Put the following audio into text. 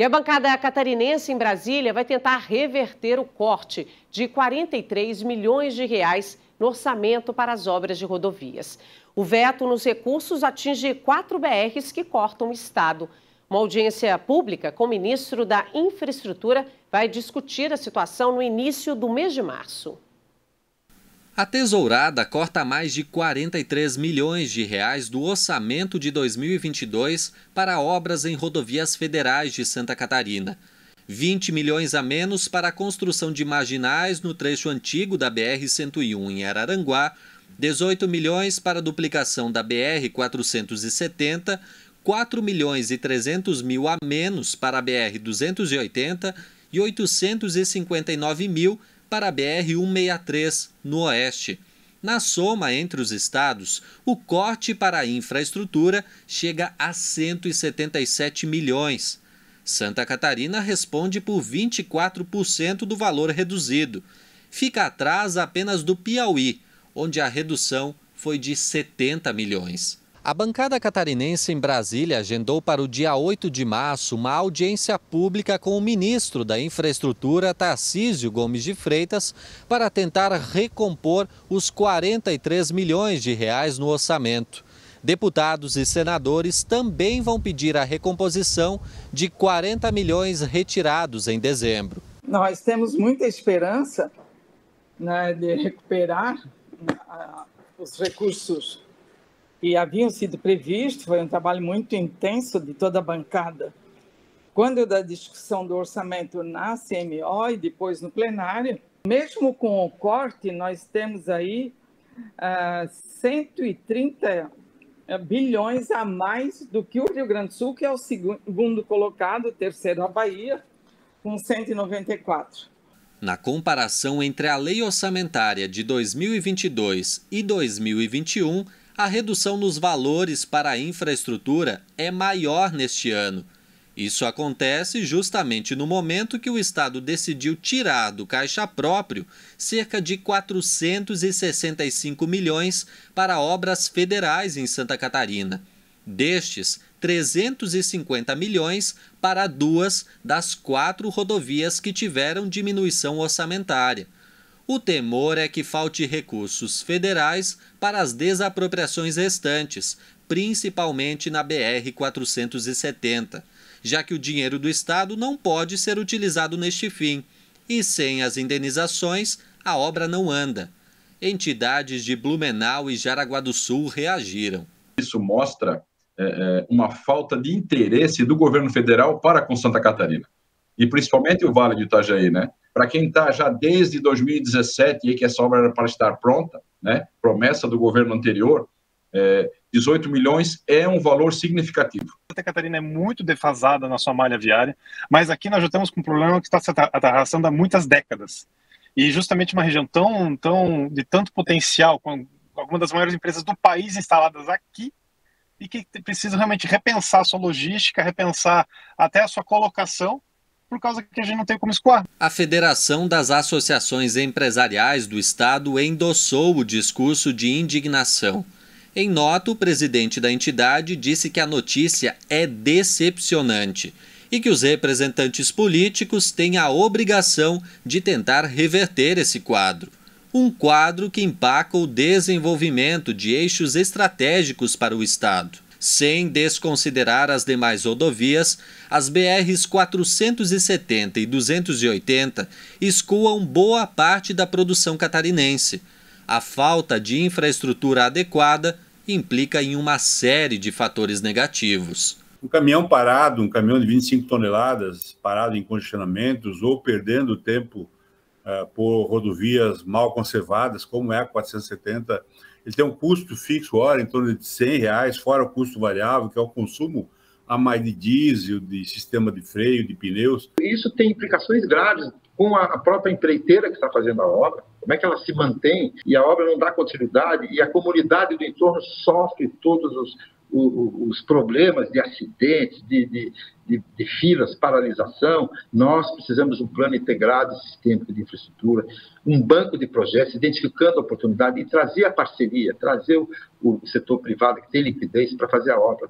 E a bancada catarinense em Brasília vai tentar reverter o corte de 43 milhões de reais no orçamento para as obras de rodovias. O veto nos recursos atinge quatro BRs que cortam o Estado. Uma audiência pública com o ministro da Infraestrutura vai discutir a situação no início do mês de março. A tesourada corta mais de 43 milhões de reais do orçamento de 2022 para obras em rodovias federais de Santa Catarina. 20 milhões a menos para a construção de marginais no trecho antigo da BR-101 em Araranguá, 18 milhões para a duplicação da BR-470, 4 milhões e 300 mil a menos para a BR-280 e 859 mil para a BR-163 no oeste. Na soma entre os estados, o corte para a infraestrutura chega a 177 milhões. Santa Catarina responde por 24% do valor reduzido. Fica atrás apenas do Piauí, onde a redução foi de 70 milhões. A bancada catarinense em Brasília agendou para o dia 8 de março uma audiência pública com o ministro da Infraestrutura, Tarcísio Gomes de Freitas, para tentar recompor os 43 milhões de reais no orçamento. Deputados e senadores também vão pedir a recomposição de 40 milhões retirados em dezembro. Nós temos muita esperança né, de recuperar né, os recursos que haviam sido previstos, foi um trabalho muito intenso de toda a bancada. Quando da discussão do orçamento na CMO e depois no plenário, mesmo com o corte, nós temos aí uh, ah, 130 eh, bilhões a mais do que o Rio Grande do Sul, que é o segundo colocado, terceiro a Bahia, com 194. Na comparação entre a lei orçamentária de 2022 e 2021, a redução nos valores para a infraestrutura é maior neste ano. Isso acontece justamente no momento que o Estado decidiu tirar do caixa próprio cerca de 465 milhões para obras federais em Santa Catarina. Destes, 350 milhões para duas das quatro rodovias que tiveram diminuição orçamentária o temor é que falte recursos federais para as desapropriações restantes, principalmente na BR-470, já que o dinheiro do Estado não pode ser utilizado neste fim, e sem as indenizações, a obra não anda. Entidades de Blumenau e Jaraguá do Sul reagiram. Isso mostra é, é uma falta de interesse do governo federal para com Santa Catarina, e principalmente o Vale de Itajaí, né? para quem está já desde 2017, e que essa obra era para estar pronta, né, promessa do governo anterior, é, 18 milhões é um valor significativo. Santa Catarina é muito defasada na sua malha viária, mas aqui nós já estamos com um problema que está se atarraçando há muitas décadas. E justamente uma região tão, tão de tanto potencial, com algumas das maiores empresas do país instaladas aqui, e que precisa realmente repensar a sua logística, repensar até a sua colocação por causa que a gente não tem como escoar. A Federação das Associações Empresariais do Estado endossou o discurso de indignação. Em nota, o presidente da entidade disse que a notícia é decepcionante e que os representantes políticos têm a obrigação de tentar reverter esse quadro. Um quadro que empaca o desenvolvimento de eixos estratégicos para o Estado sem desconsiderar as demais rodovias, as BRs 470 e 280 escoam boa parte da produção catarinense. A falta de infraestrutura adequada implica em uma série de fatores negativos. Um caminhão parado, um caminhão de 25 toneladas parado em congestionamentos ou perdendo tempo uh, por rodovias mal conservadas, como é a 470, ele tem um custo fixo hora em torno de 100 reais, fora o custo variável, que é o consumo a mais de diesel, de sistema de freio, de pneus. Isso tem implicações graves com a própria empreiteira que está fazendo a obra, como é que ela se mantém e a obra não dá continuidade e a comunidade do entorno sofre todos os o, os problemas de acidentes, de, de, de, de, filas, paralisação, nós precisamos de um plano integrado e sistêmico de infraestrutura, um banco de projetos identificando a oportunidade e trazer a parceria, trazer o, o setor privado que tem liquidez para fazer a obra.